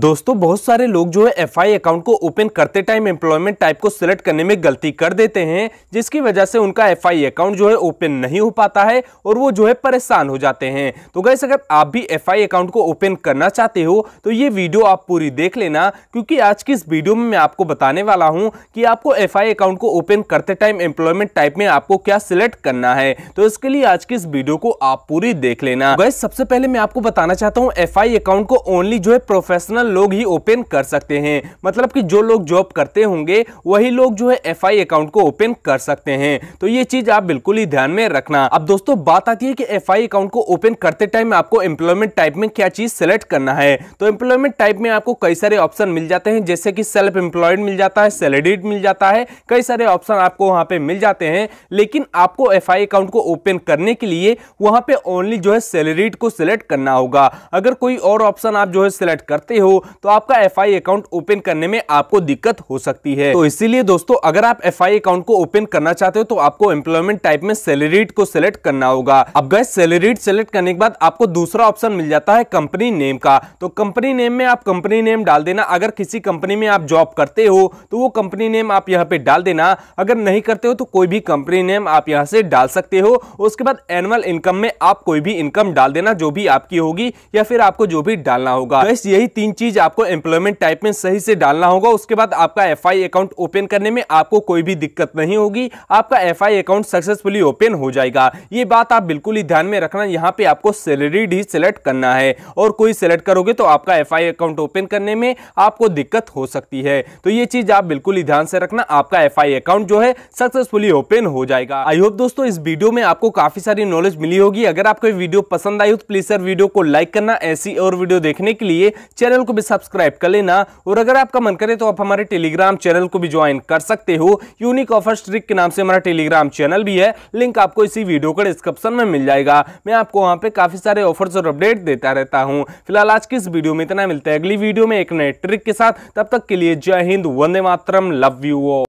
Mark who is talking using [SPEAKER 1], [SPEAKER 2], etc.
[SPEAKER 1] दोस्तों बहुत सारे लोग जो है एफ अकाउंट को ओपन करते टाइम एम्प्लॉयमेंट टाइप को सिलेक्ट करने में गलती कर देते हैं जिसकी वजह से उनका एफ अकाउंट जो है ओपन नहीं हो पाता है और वो जो है परेशान हो जाते हैं तो गैस अगर आप भी एफ अकाउंट को ओपन करना चाहते हो तो ये वीडियो आप पूरी देख लेना क्योंकि आज की इस वीडियो में मैं आपको बताने वाला हूँ कि आपको एफ अकाउंट को ओपन करते टाइम एम्प्लॉयमेंट टाइप में आपको क्या सिलेक्ट करना है तो इसके लिए आज की इस वीडियो को आप पूरी देख लेना गैस तो सबसे पहले मैं आपको बताना चाहता हूँ एफ अकाउंट को ओनली जो है प्रोफेशनल प्रोफेशनल लोग ही ओपन कर सकते हैं मतलब कि जो लोग जॉब करते होंगे वही लोग जो है एफ अकाउंट को ओपन कर सकते हैं तो ये चीज आप बिल्कुल ही ध्यान में रखना अब दोस्तों बात आती है कि एफ अकाउंट को ओपन करते टाइम आपको एम्प्लॉयमेंट टाइप में क्या चीज सेलेक्ट करना है तो एम्प्लॉयमेंट टाइप में आपको कई सारे ऑप्शन मिल जाते हैं जैसे कि सेल्फ एम्प्लॉयड मिल जाता है सैलरीड मिल जाता है कई सारे ऑप्शन आपको वहां पे मिल जाते हैं लेकिन आपको एफ अकाउंट को ओपन करने के लिए वहां पे ओनली जो है सैलरीड को सिलेक्ट करना होगा अगर कोई और ऑप्शन आप जो है सिलेक्ट करते हो तो आपका एफ अकाउंट ओपन करने में आपको दिक्कत हो सकती है तो इसीलिए दोस्तों अगर आप एफ अकाउंट को ओपन करना चाहते हो तो आपको एम्प्लॉयमेंट टाइप में सैलरीड को सिलेक्ट करना होगा अब गए सैलरीड सेलेक्ट करने के बाद आपको दूसरा ऑप्शन मिल जाता है कंपनी नेम का तो कंपनी नेम में आप कंपनी नेम डाल देना अगर किसी कंपनी में आप जॉब करते हो तो वो कंपनी नेम आप यहाँ पे डाल देना अगर नहीं करते हो तो कोई भी कंपनी नेम आप यहाँ से डाल सकते हो उसके बाद एनुअल इनकम में आप कोई भी इनकम डाल देना जो भी आपकी होगी या फिर आपको जो भी डालना होगा यही तीन तीन चीज आपको एम्प्लॉयमेंट टाइप में सही से डालना होगा उसके बाद आपका एफ अकाउंट ओपन करने में आपको कोई भी दिक्कत नहीं होगी आपका एफ अकाउंट सक्सेसफुली ओपन हो जाएगा ये बात आप बिल्कुल ही ध्यान में रखना यहाँ पे आपको सैलरी ही सिलेक्ट करना है और कोई सिलेक्ट करोगे तो आपका एफ अकाउंट ओपन करने में आपको दिक्कत हो सकती है तो ये चीज आप बिल्कुल ही ध्यान से रखना आपका एफ अकाउंट जो है सक्सेसफुली ओपन हो जाएगा आई होप दोस्तों इस वीडियो में आपको काफी सारी नॉलेज मिली होगी अगर आपको वीडियो पसंद आई हो तो प्लीज सर वीडियो को लाइक करना ऐसी और वीडियो देखने के लिए चैनल चैनल को भी सब्सक्राइब कर लेना और अगर आपका मन करे तो आप हमारे टेलीग्राम चैनल को भी ज्वाइन कर सकते हो यूनिक ऑफर ट्रिक के नाम से हमारा टेलीग्राम चैनल भी है लिंक आपको इसी वीडियो का डिस्क्रिप्शन में मिल जाएगा मैं आपको वहाँ पे काफ़ी सारे ऑफर्स और अपडेट देता रहता हूँ फिलहाल आज की इस वीडियो में इतना मिलता है अगली वीडियो में एक नए ट्रिक के साथ तब तक के लिए जय हिंद वंदे मातरम लव यू